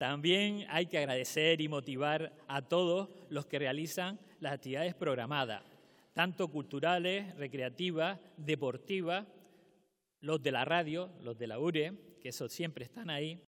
También hay que agradecer y motivar a todos los que realizan las actividades programadas, tanto culturales, recreativas, deportivas, los de la radio, los de la URE, que siempre están ahí,